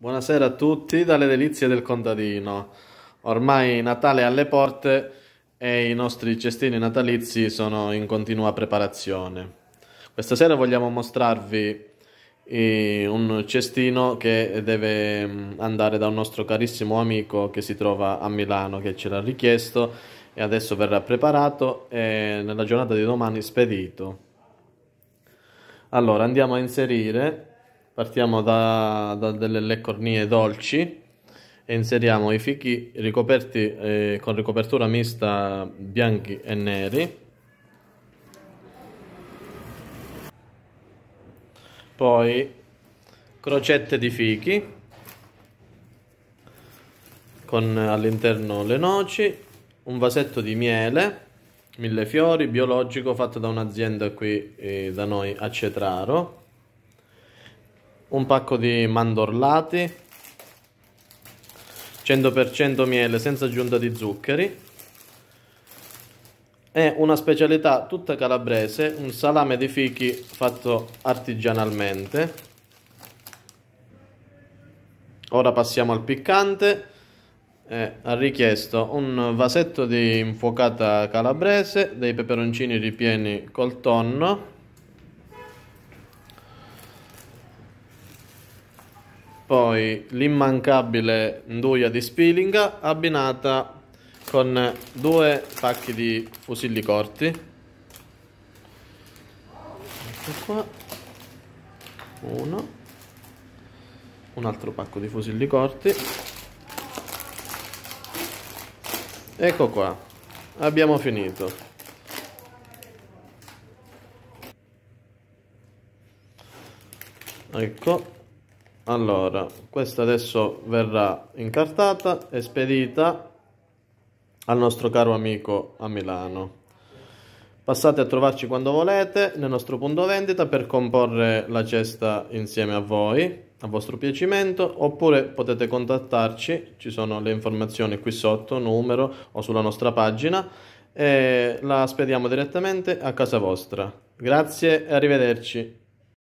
Buonasera a tutti dalle delizie del contadino. Ormai Natale è alle porte e i nostri cestini natalizi sono in continua preparazione. Questa sera vogliamo mostrarvi eh, un cestino che deve mm, andare da un nostro carissimo amico che si trova a Milano che ce l'ha richiesto e adesso verrà preparato e nella giornata di domani spedito. Allora andiamo a inserire Partiamo da, da delle cornie dolci e inseriamo i fichi ricoperti eh, con ricopertura mista bianchi e neri. Poi crocette di fichi con all'interno le noci, un vasetto di miele, mille fiori biologico fatto da un'azienda qui eh, da noi a Cetraro un pacco di mandorlati, 100% miele senza aggiunta di zuccheri e una specialità tutta calabrese, un salame di fichi fatto artigianalmente. Ora passiamo al piccante. Eh, ha richiesto un vasetto di infuocata calabrese, dei peperoncini ripieni col tonno, poi l'immancabile nduia di spilinga abbinata con due pacchi di fusilli corti ecco qua uno un altro pacco di fusilli corti ecco qua abbiamo finito ecco allora questa adesso verrà incartata e spedita al nostro caro amico a Milano passate a trovarci quando volete nel nostro punto vendita per comporre la cesta insieme a voi a vostro piacimento oppure potete contattarci ci sono le informazioni qui sotto numero o sulla nostra pagina e la spediamo direttamente a casa vostra grazie e arrivederci